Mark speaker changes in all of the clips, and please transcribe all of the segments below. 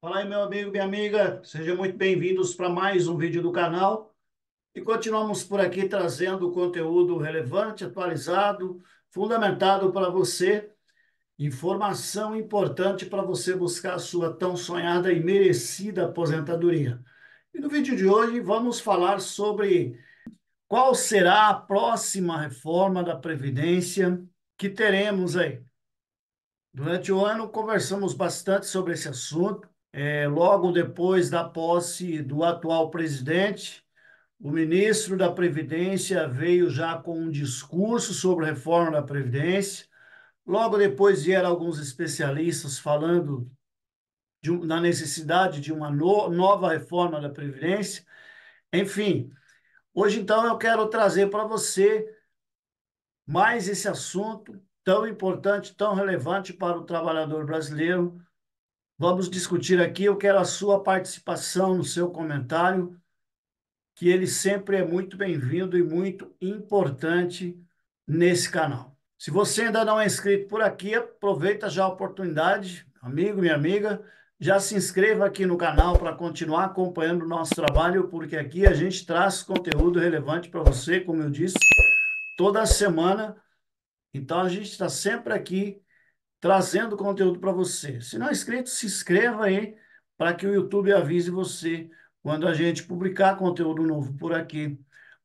Speaker 1: Fala aí, meu amigo, minha amiga. Sejam muito bem-vindos para mais um vídeo do canal. E continuamos por aqui trazendo conteúdo relevante, atualizado, fundamentado para você. Informação importante para você buscar a sua tão sonhada e merecida aposentadoria. E no vídeo de hoje vamos falar sobre qual será a próxima reforma da Previdência que teremos aí. Durante o ano conversamos bastante sobre esse assunto é, logo depois da posse do atual presidente, o ministro da Previdência veio já com um discurso sobre a reforma da Previdência. Logo depois vieram alguns especialistas falando de, na necessidade de uma no, nova reforma da Previdência. Enfim, hoje então eu quero trazer para você mais esse assunto tão importante, tão relevante para o trabalhador brasileiro, Vamos discutir aqui. Eu quero a sua participação no seu comentário, que ele sempre é muito bem-vindo e muito importante nesse canal. Se você ainda não é inscrito por aqui, aproveita já a oportunidade, amigo, minha amiga, já se inscreva aqui no canal para continuar acompanhando o nosso trabalho, porque aqui a gente traz conteúdo relevante para você, como eu disse, toda semana. Então a gente está sempre aqui trazendo conteúdo para você. Se não é inscrito, se inscreva aí para que o YouTube avise você quando a gente publicar conteúdo novo por aqui.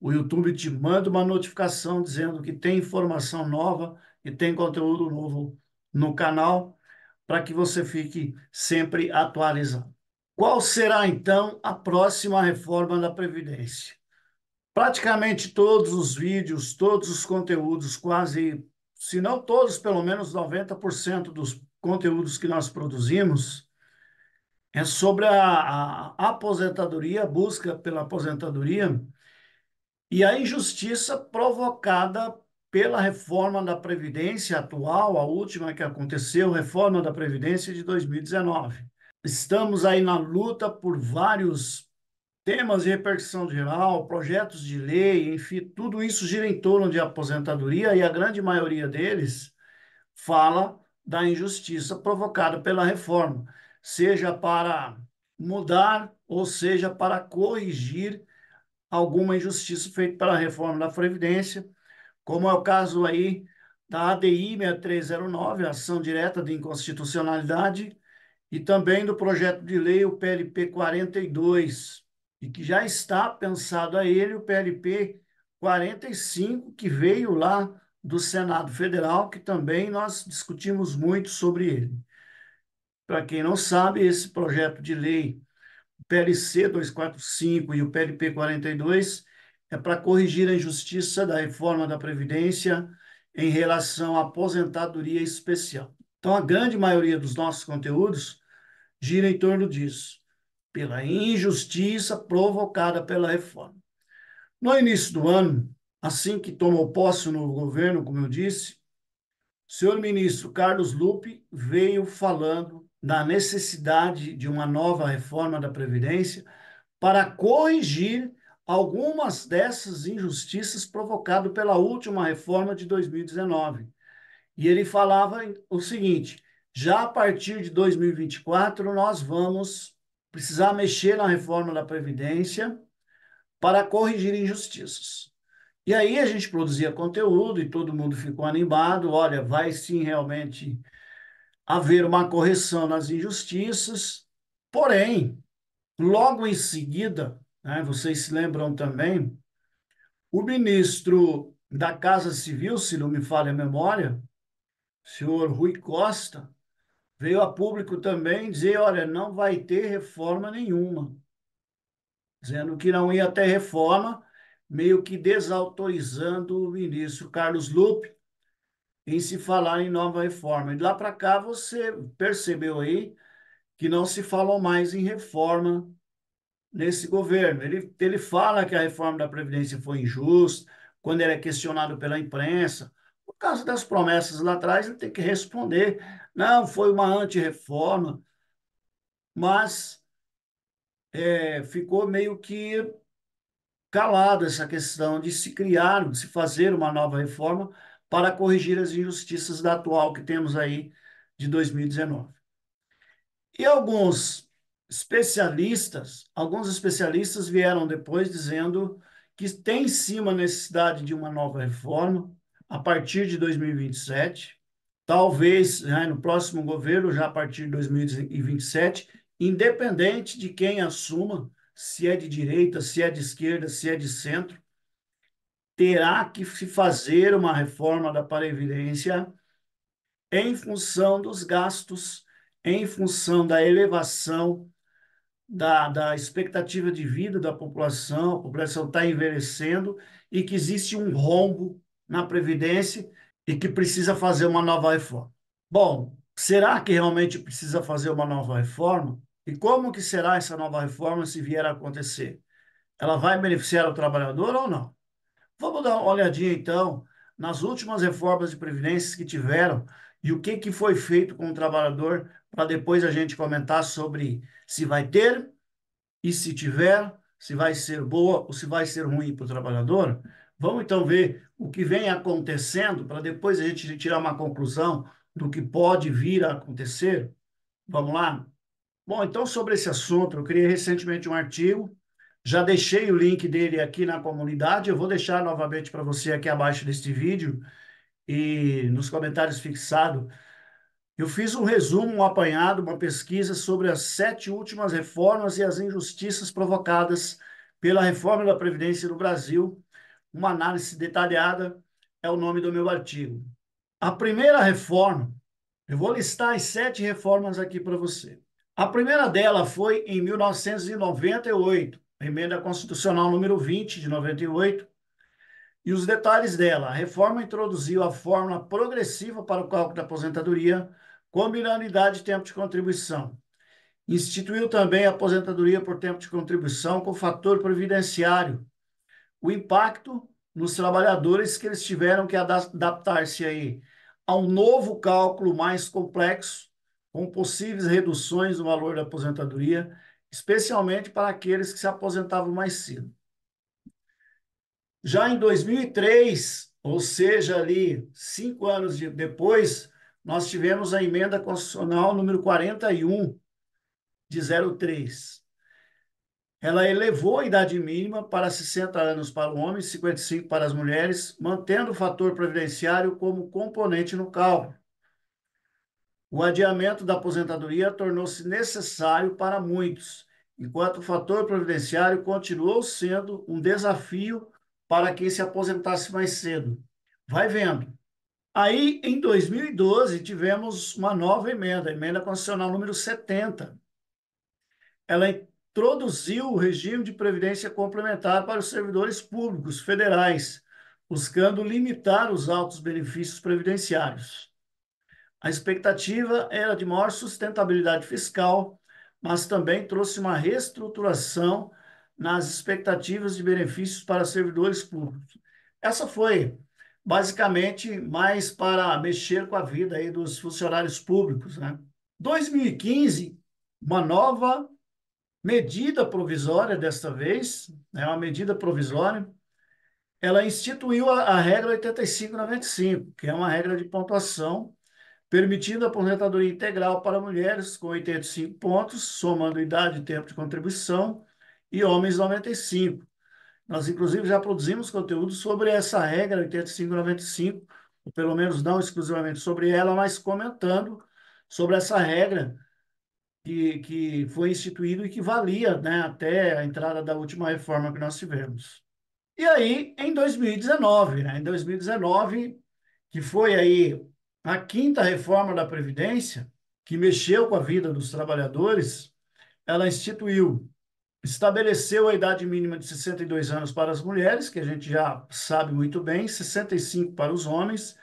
Speaker 1: O YouTube te manda uma notificação dizendo que tem informação nova e tem conteúdo novo no canal para que você fique sempre atualizado. Qual será então a próxima reforma da Previdência? Praticamente todos os vídeos, todos os conteúdos, quase se não todos, pelo menos 90% dos conteúdos que nós produzimos, é sobre a, a aposentadoria, a busca pela aposentadoria e a injustiça provocada pela reforma da Previdência atual, a última que aconteceu, reforma da Previdência de 2019. Estamos aí na luta por vários temas de repercussão geral, projetos de lei, enfim, tudo isso gira em torno de aposentadoria e a grande maioria deles fala da injustiça provocada pela reforma, seja para mudar ou seja para corrigir alguma injustiça feita pela reforma da Previdência, como é o caso aí da ADI 6309, ação direta de inconstitucionalidade, e também do projeto de lei o PLP 42, e que já está pensado a ele o PLP 45, que veio lá do Senado Federal, que também nós discutimos muito sobre ele. Para quem não sabe, esse projeto de lei, o PLC 245 e o PLP 42, é para corrigir a injustiça da reforma da Previdência em relação à aposentadoria especial. Então, a grande maioria dos nossos conteúdos gira em torno disso pela injustiça provocada pela reforma. No início do ano, assim que tomou posse o novo governo, como eu disse, o senhor ministro Carlos Lupe veio falando da necessidade de uma nova reforma da Previdência para corrigir algumas dessas injustiças provocadas pela última reforma de 2019. E ele falava o seguinte: já a partir de 2024, nós vamos precisar mexer na reforma da Previdência para corrigir injustiças. E aí a gente produzia conteúdo e todo mundo ficou animado. Olha, vai sim realmente haver uma correção nas injustiças. Porém, logo em seguida, né, vocês se lembram também, o ministro da Casa Civil, se não me falha a memória, senhor Rui Costa, veio a público também dizer, olha, não vai ter reforma nenhuma, dizendo que não ia ter reforma, meio que desautorizando o ministro Carlos Lupe em se falar em nova reforma. De lá para cá você percebeu aí que não se falou mais em reforma nesse governo. Ele, ele fala que a reforma da Previdência foi injusta, quando ele é questionado pela imprensa, caso das promessas lá atrás, ele tem que responder. Não, foi uma antirreforma, mas é, ficou meio que calada essa questão de se criar, de se fazer uma nova reforma para corrigir as injustiças da atual que temos aí de 2019. E alguns especialistas, alguns especialistas vieram depois dizendo que tem sim uma necessidade de uma nova reforma, a partir de 2027, talvez né, no próximo governo, já a partir de 2027, independente de quem assuma, se é de direita, se é de esquerda, se é de centro, terá que se fazer uma reforma da Previdência em função dos gastos, em função da elevação da, da expectativa de vida da população, a população está envelhecendo e que existe um rombo na Previdência e que precisa fazer uma nova reforma. Bom, será que realmente precisa fazer uma nova reforma? E como que será essa nova reforma se vier a acontecer? Ela vai beneficiar o trabalhador ou não? Vamos dar uma olhadinha então nas últimas reformas de previdência que tiveram e o que, que foi feito com o trabalhador para depois a gente comentar sobre se vai ter e se tiver, se vai ser boa ou se vai ser ruim para o trabalhador, Vamos então ver o que vem acontecendo para depois a gente tirar uma conclusão do que pode vir a acontecer. Vamos lá? Bom, então sobre esse assunto, eu criei recentemente um artigo, já deixei o link dele aqui na comunidade, eu vou deixar novamente para você aqui abaixo deste vídeo e nos comentários fixado. Eu fiz um resumo, um apanhado, uma pesquisa sobre as sete últimas reformas e as injustiças provocadas pela reforma da Previdência no Brasil, uma análise detalhada, é o nome do meu artigo. A primeira reforma, eu vou listar as sete reformas aqui para você. A primeira dela foi em 1998, emenda constitucional número 20 de 98, e os detalhes dela. A reforma introduziu a fórmula progressiva para o cálculo da aposentadoria, combinando idade e tempo de contribuição. Instituiu também a aposentadoria por tempo de contribuição com fator previdenciário, o impacto nos trabalhadores que eles tiveram que adaptar-se aí a um novo cálculo mais complexo, com possíveis reduções no valor da aposentadoria, especialmente para aqueles que se aposentavam mais cedo. Já em 2003, ou seja, ali cinco anos de, depois, nós tivemos a emenda constitucional número 41 de 03 ela elevou a idade mínima para 60 anos para o homem e 55 para as mulheres, mantendo o fator previdenciário como componente no cálculo. O adiamento da aposentadoria tornou-se necessário para muitos, enquanto o fator previdenciário continuou sendo um desafio para quem se aposentasse mais cedo. Vai vendo. Aí, em 2012, tivemos uma nova emenda, a emenda constitucional número 70. Ela introduziu o regime de previdência complementar para os servidores públicos federais, buscando limitar os altos benefícios previdenciários. A expectativa era de maior sustentabilidade fiscal, mas também trouxe uma reestruturação nas expectativas de benefícios para servidores públicos. Essa foi basicamente mais para mexer com a vida aí dos funcionários públicos, né? 2015, uma nova medida provisória desta vez, é né, uma medida provisória, ela instituiu a, a regra 8595, que é uma regra de pontuação permitindo a aposentadoria integral para mulheres com 85 pontos, somando idade e tempo de contribuição, e homens 95. Nós, inclusive, já produzimos conteúdo sobre essa regra 8595, ou pelo menos não exclusivamente sobre ela, mas comentando sobre essa regra que, que foi instituído e que valia né, até a entrada da última reforma que nós tivemos. E aí, em 2019, né, em 2019, que foi aí a quinta reforma da Previdência, que mexeu com a vida dos trabalhadores, ela instituiu, estabeleceu a idade mínima de 62 anos para as mulheres, que a gente já sabe muito bem, 65 para os homens,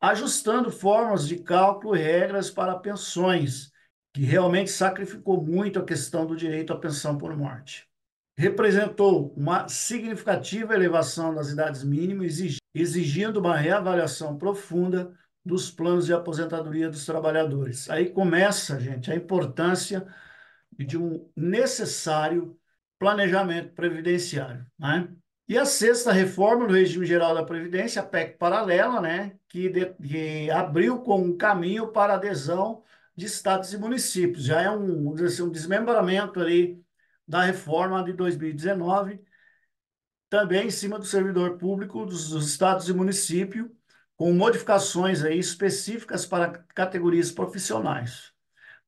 Speaker 1: ajustando formas de cálculo e regras para pensões, que realmente sacrificou muito a questão do direito à pensão por morte. Representou uma significativa elevação das idades mínimas, exigindo uma reavaliação profunda dos planos de aposentadoria dos trabalhadores. Aí começa, gente, a importância de um necessário planejamento previdenciário. Né? E a sexta reforma do regime geral da Previdência, a PEC paralela, né, que, de, que abriu com um caminho para adesão de estados e municípios. Já é um, assim, um desmembramento ali da reforma de 2019, também em cima do servidor público dos, dos estados e municípios, com modificações aí específicas para categorias profissionais.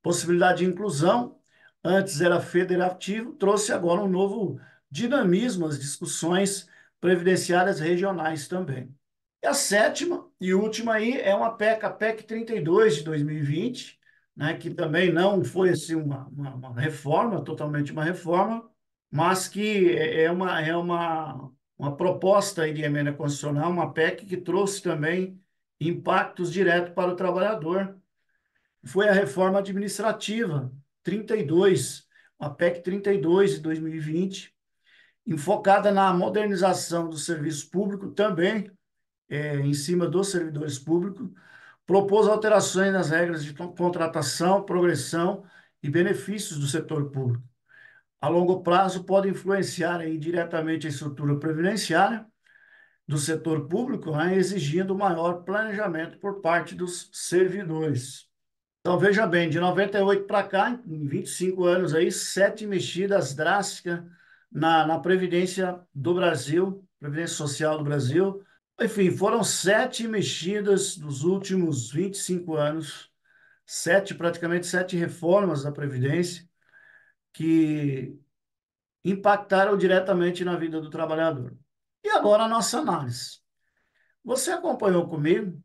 Speaker 1: Possibilidade de inclusão, antes era federativo, trouxe agora um novo dinamismo às discussões previdenciárias regionais também. E a sétima e última aí é uma PEC, a PEC 32 de 2020, né, que também não foi assim, uma, uma, uma reforma, totalmente uma reforma, mas que é, é uma, é uma, uma proposta de emenda constitucional, uma PEC que trouxe também impactos diretos para o trabalhador. Foi a reforma administrativa 32, a PEC 32 de 2020, enfocada na modernização do serviço público também, é, em cima dos servidores públicos, propôs alterações nas regras de contratação, progressão e benefícios do setor público. A longo prazo, pode influenciar aí diretamente a estrutura previdenciária do setor público, né, exigindo maior planejamento por parte dos servidores. Então, veja bem, de 98 para cá, em 25 anos, aí, sete mexidas drásticas na, na Previdência do Brasil, Previdência Social do Brasil, enfim, foram sete mexidas dos últimos 25 anos, sete, praticamente sete reformas da Previdência que impactaram diretamente na vida do trabalhador. E agora a nossa análise. Você acompanhou comigo,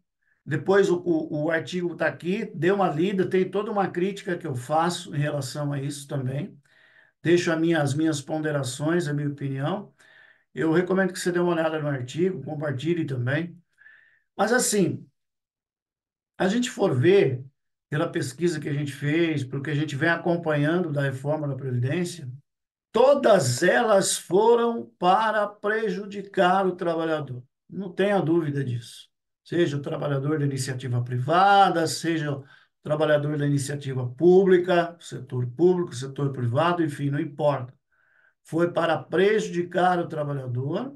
Speaker 1: depois o, o, o artigo está aqui, deu uma lida, tem toda uma crítica que eu faço em relação a isso também. Deixo minha, as minhas ponderações, a minha opinião. Eu recomendo que você dê uma olhada no artigo, compartilhe também. Mas assim, a gente for ver pela pesquisa que a gente fez, pelo que a gente vem acompanhando da reforma da Previdência, todas elas foram para prejudicar o trabalhador. Não tenha dúvida disso. Seja o trabalhador da iniciativa privada, seja o trabalhador da iniciativa pública, setor público, setor privado, enfim, não importa foi para prejudicar o trabalhador,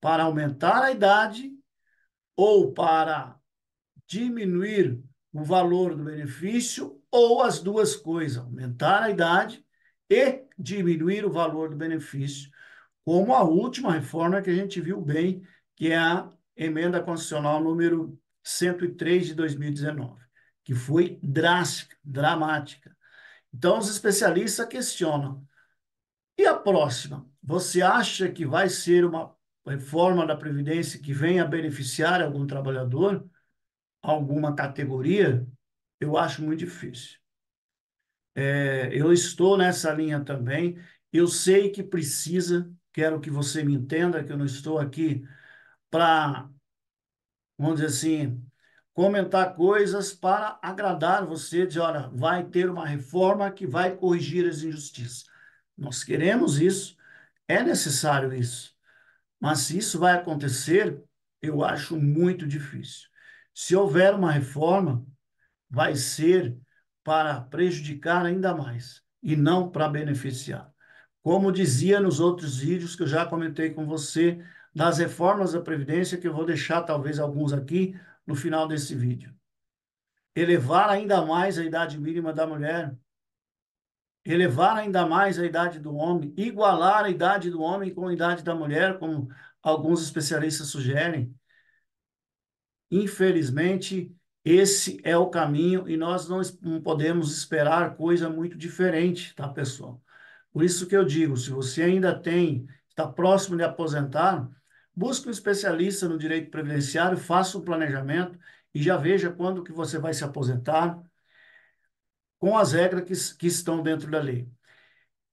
Speaker 1: para aumentar a idade ou para diminuir o valor do benefício, ou as duas coisas, aumentar a idade e diminuir o valor do benefício, como a última reforma que a gente viu bem, que é a emenda constitucional número 103 de 2019, que foi drástica, dramática. Então, os especialistas questionam e a próxima? Você acha que vai ser uma reforma da Previdência que venha beneficiar algum trabalhador, alguma categoria? Eu acho muito difícil. É, eu estou nessa linha também. Eu sei que precisa, quero que você me entenda, que eu não estou aqui para, vamos dizer assim, comentar coisas para agradar você, dizer, olha, vai ter uma reforma que vai corrigir as injustiças. Nós queremos isso, é necessário isso. Mas se isso vai acontecer, eu acho muito difícil. Se houver uma reforma, vai ser para prejudicar ainda mais e não para beneficiar. Como dizia nos outros vídeos que eu já comentei com você, das reformas da Previdência, que eu vou deixar talvez alguns aqui no final desse vídeo. Elevar ainda mais a idade mínima da mulher elevar ainda mais a idade do homem, igualar a idade do homem com a idade da mulher, como alguns especialistas sugerem. Infelizmente, esse é o caminho e nós não, podemos esperar coisa muito diferente, tá, pessoal? Por isso que eu digo, se você ainda tem, está próximo de aposentar, busque um especialista no direito previdenciário, faça um planejamento e já veja quando que você vai se aposentar, com as regras que, que estão dentro da lei.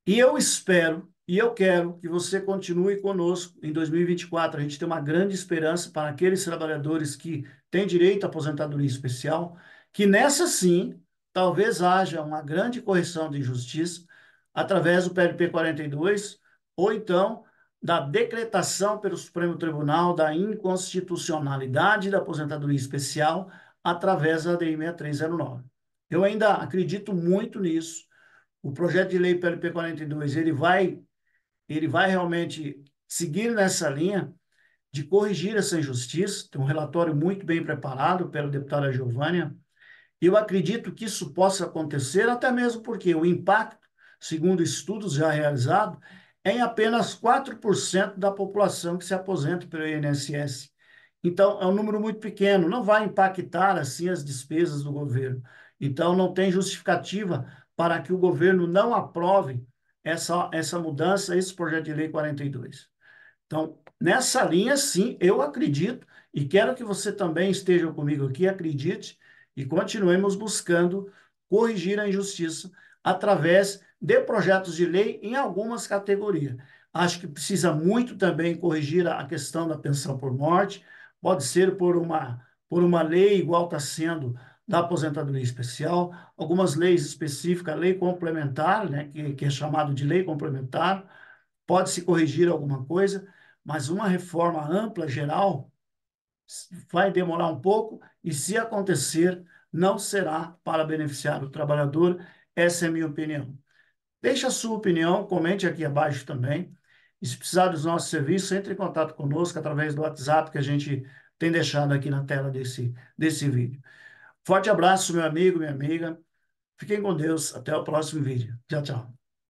Speaker 1: E eu espero e eu quero que você continue conosco em 2024. A gente tem uma grande esperança para aqueles trabalhadores que têm direito à aposentadoria especial, que nessa sim, talvez haja uma grande correção de injustiça através do PLP 42 ou então da decretação pelo Supremo Tribunal da inconstitucionalidade da aposentadoria especial através da DI 6309. Eu ainda acredito muito nisso. O projeto de lei PLP 42, ele vai, ele vai realmente seguir nessa linha de corrigir essa injustiça. Tem um relatório muito bem preparado pela deputada Giovânia. Eu acredito que isso possa acontecer, até mesmo porque o impacto, segundo estudos já realizados, é em apenas 4% da população que se aposenta pelo INSS. Então, é um número muito pequeno, não vai impactar assim as despesas do governo. Então, não tem justificativa para que o governo não aprove essa, essa mudança, esse projeto de lei 42. Então, nessa linha, sim, eu acredito e quero que você também esteja comigo aqui, acredite e continuemos buscando corrigir a injustiça através de projetos de lei em algumas categorias. Acho que precisa muito também corrigir a questão da pensão por morte, pode ser por uma, por uma lei igual está sendo da aposentadoria especial, algumas leis específicas, lei complementar, né, que, que é chamado de lei complementar, pode-se corrigir alguma coisa, mas uma reforma ampla, geral, vai demorar um pouco e, se acontecer, não será para beneficiar o trabalhador. Essa é a minha opinião. Deixe a sua opinião, comente aqui abaixo também. E se precisar dos nossos serviços, entre em contato conosco através do WhatsApp que a gente tem deixado aqui na tela desse, desse vídeo. Forte abraço, meu amigo, minha amiga. Fiquem com Deus. Até o próximo vídeo. Tchau, tchau.